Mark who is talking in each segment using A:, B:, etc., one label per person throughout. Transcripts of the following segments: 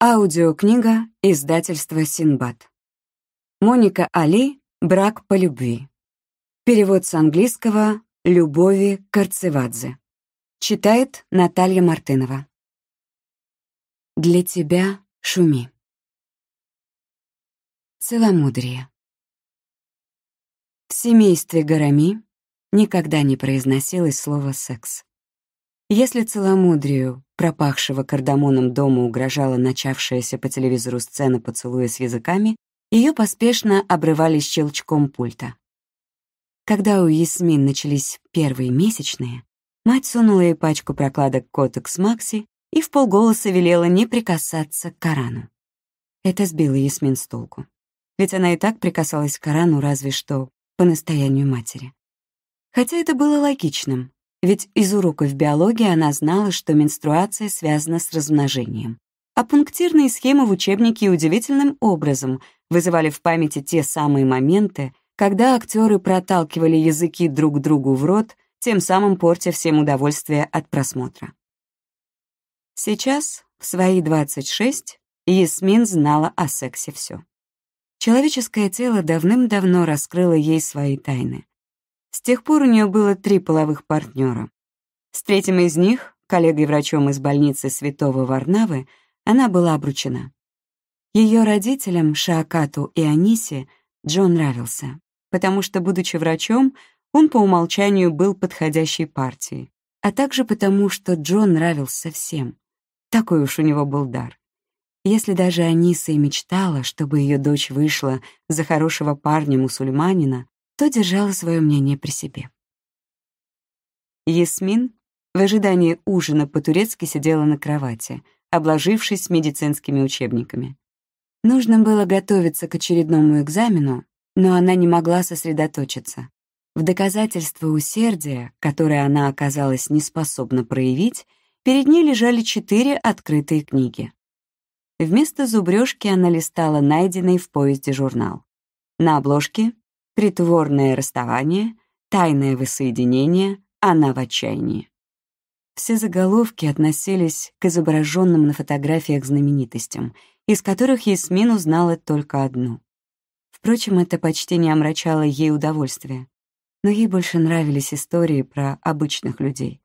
A: Аудиокнига издательства Синбад. Моника Али «Брак по любви». Перевод с английского «Любови Карцевадзе». Читает Наталья Мартынова. «Для тебя шуми». Целомудрие. В семействе Гарами никогда не произносилось слово «секс». Если целомудрию, пропахшего кардамоном дома угрожала начавшаяся по телевизору сцена поцелуя с языками, ее поспешно обрывали щелчком пульта. Когда у Ясмин начались первые месячные, мать сунула ей пачку прокладок Котекс Макси и в полголоса велела не прикасаться к Корану. Это сбило Ясмин с толку. Ведь она и так прикасалась к Корану разве что по настоянию матери. Хотя это было логичным, ведь из уроков биологии она знала, что менструация связана с размножением. А пунктирные схемы в учебнике удивительным образом вызывали в памяти те самые моменты, когда актеры проталкивали языки друг другу в рот, тем самым портя всем удовольствие от просмотра. Сейчас, в свои 26, Ясмин знала о сексе все. Человеческое тело давным-давно раскрыло ей свои тайны, с тех пор у нее было три половых партнера. С третьим из них, коллегой-врачом из больницы Святого Варнавы, она была обручена. Ее родителям, Шаакату и Анисе, Джон нравился, потому что, будучи врачом, он по умолчанию был подходящей партией, а также потому, что Джон нравился всем. Такой уж у него был дар. Если даже Аниса и мечтала, чтобы ее дочь вышла за хорошего парня-мусульманина, то держала свое мнение при себе. Ясмин в ожидании ужина по-турецки сидела на кровати, обложившись медицинскими учебниками. Нужно было готовиться к очередному экзамену, но она не могла сосредоточиться. В доказательство усердия, которое она оказалась неспособна проявить, перед ней лежали четыре открытые книги. Вместо зубрежки она листала найденный в поезде журнал. На обложке притворное расставание, тайное воссоединение, она в отчаянии. Все заголовки относились к изображенным на фотографиях знаменитостям, из которых Ясмин узнала только одну. Впрочем, это почти не омрачало ей удовольствие, но ей больше нравились истории про обычных людей.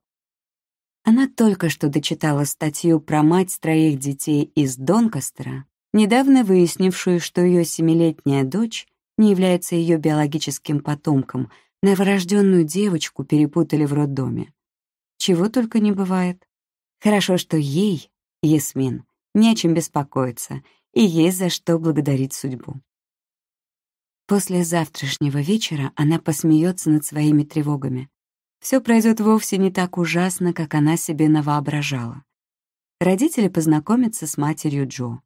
A: Она только что дочитала статью про мать троих детей из Донкастера, недавно выяснившую, что ее семилетняя дочь не является ее биологическим потомком, новорожденную девочку перепутали в роддоме. Чего только не бывает. Хорошо, что ей, Ясмин, не о чем беспокоиться, и есть за что благодарить судьбу. После завтрашнего вечера она посмеется над своими тревогами. Все пройдет вовсе не так ужасно, как она себе навоображала. Родители познакомятся с матерью Джо.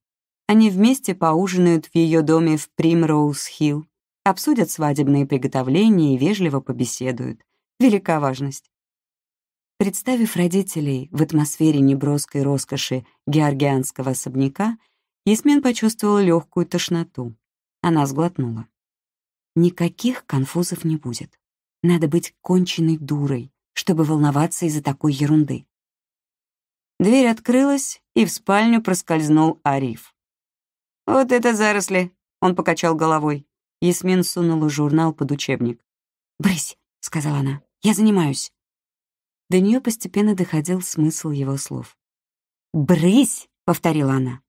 A: Они вместе поужинают в ее доме в Примроуз-Хилл, обсудят свадебные приготовления и вежливо побеседуют. Велика важность. Представив родителей в атмосфере неброской роскоши георгианского особняка, Ясмин почувствовала легкую тошноту. Она сглотнула. Никаких конфузов не будет. Надо быть конченной дурой, чтобы волноваться из-за такой ерунды. Дверь открылась, и в спальню проскользнул Ариф. «Вот это заросли!» — он покачал головой. Ясмин сунула журнал под учебник. «Брысь!» — сказала она. «Я занимаюсь!» До нее постепенно доходил смысл его слов. «Брысь!» — повторила она.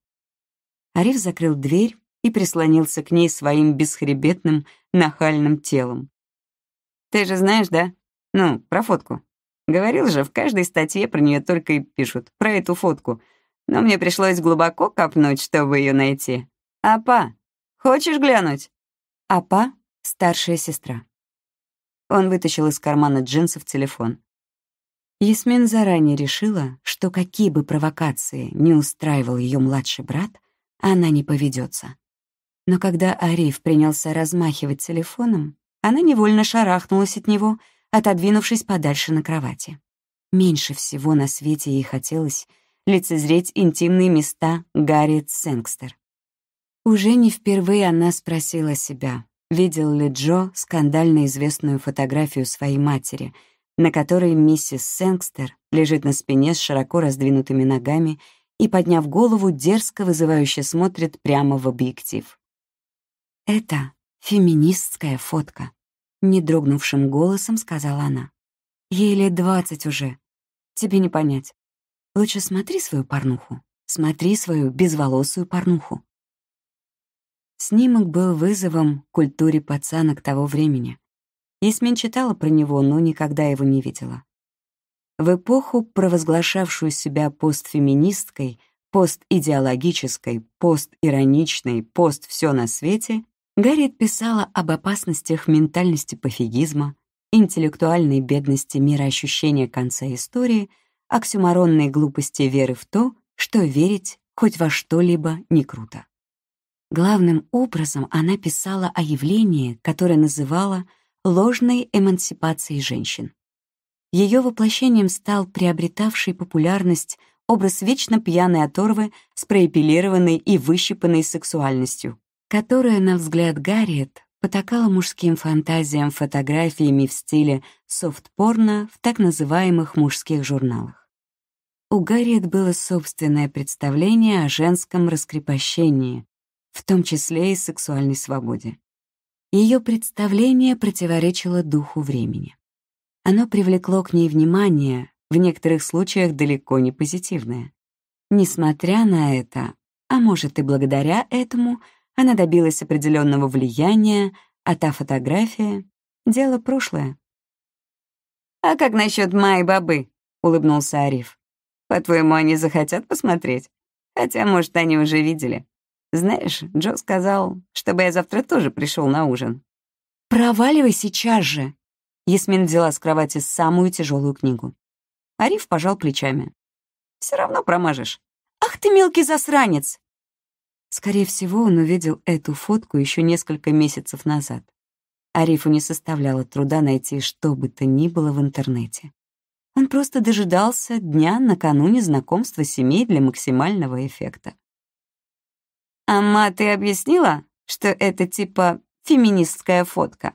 A: Ариф закрыл дверь и прислонился к ней своим бесхребетным, нахальным телом. «Ты же знаешь, да? Ну, про фотку. Говорил же, в каждой статье про нее только и пишут, про эту фотку но мне пришлось глубоко копнуть, чтобы ее найти. «Апа, хочешь глянуть?» «Апа — старшая сестра». Он вытащил из кармана джинсов телефон. Ясмин заранее решила, что какие бы провокации не устраивал ее младший брат, она не поведется. Но когда Ариф принялся размахивать телефоном, она невольно шарахнулась от него, отодвинувшись подальше на кровати. Меньше всего на свете ей хотелось — лицезреть интимные места Гарриет Сэнгстер. Уже не впервые она спросила себя, видел ли Джо скандально известную фотографию своей матери, на которой миссис Сэнгстер лежит на спине с широко раздвинутыми ногами и, подняв голову, дерзко вызывающе смотрит прямо в объектив. «Это феминистская фотка», — недрогнувшим голосом сказала она. «Ей лет двадцать уже. Тебе не понять. Лучше смотри свою порнуху, смотри свою безволосую порнуху. Снимок был вызовом культуре пацанок того времени. Ясмин читала про него, но никогда его не видела. В эпоху, провозглашавшую себя постфеминисткой, постидеологической, постироничной, пост все на свете, Гарриет писала об опасностях ментальности пофигизма, интеллектуальной бедности мироощущения конца истории — оксюморонной глупости веры в то, что верить хоть во что-либо не круто. Главным образом она писала о явлении, которое называла ложной эмансипацией женщин. Ее воплощением стал приобретавший популярность образ вечно пьяной оторвы с проэпилированной и выщипанной сексуальностью, которая, на взгляд Гарриет, потакала мужским фантазиям фотографиями в стиле софт-порно в так называемых мужских журналах. У Гарриет было собственное представление о женском раскрепощении, в том числе и сексуальной свободе. Ее представление противоречило духу времени. Оно привлекло к ней внимание, в некоторых случаях далеко не позитивное. Несмотря на это, а может и благодаря этому — она добилась определенного влияния, а та фотография — дело прошлое. «А как насчет Майи Бабы?» — улыбнулся Ариф. «По-твоему, они захотят посмотреть? Хотя, может, они уже видели. Знаешь, Джо сказал, чтобы я завтра тоже пришел на ужин». «Проваливай сейчас же!» Ясмин взяла с кровати самую тяжелую книгу. Ариф пожал плечами. «Все равно промажешь». «Ах ты мелкий засранец!» Скорее всего, он увидел эту фотку еще несколько месяцев назад. Арифу не составляло труда найти что бы то ни было в интернете. Он просто дожидался дня накануне знакомства семей для максимального эффекта. «Ама, ты объяснила, что это типа феминистская фотка?»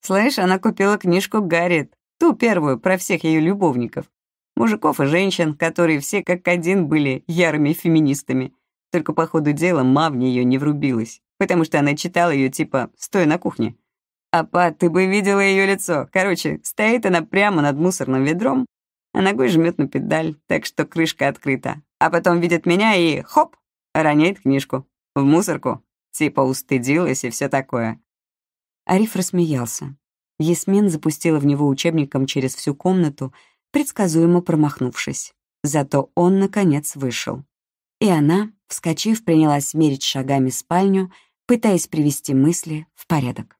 A: «Слышь, она купила книжку Гарриет, ту первую про всех ее любовников, мужиков и женщин, которые все как один были ярыми феминистами. Только по ходу дела ма в нее не врубилась, потому что она читала ее типа стой на кухне». А ты бы видела ее лицо. Короче, стоит она прямо над мусорным ведром, а ногой жмет на педаль, так что крышка открыта. А потом видит меня и хоп, роняет книжку. В мусорку. Типа устыдилась и все такое. Ариф рассмеялся. Ясмин запустила в него учебником через всю комнату, предсказуемо промахнувшись. Зато он, наконец, вышел. И она, вскочив, принялась мерить шагами спальню, пытаясь привести мысли в порядок.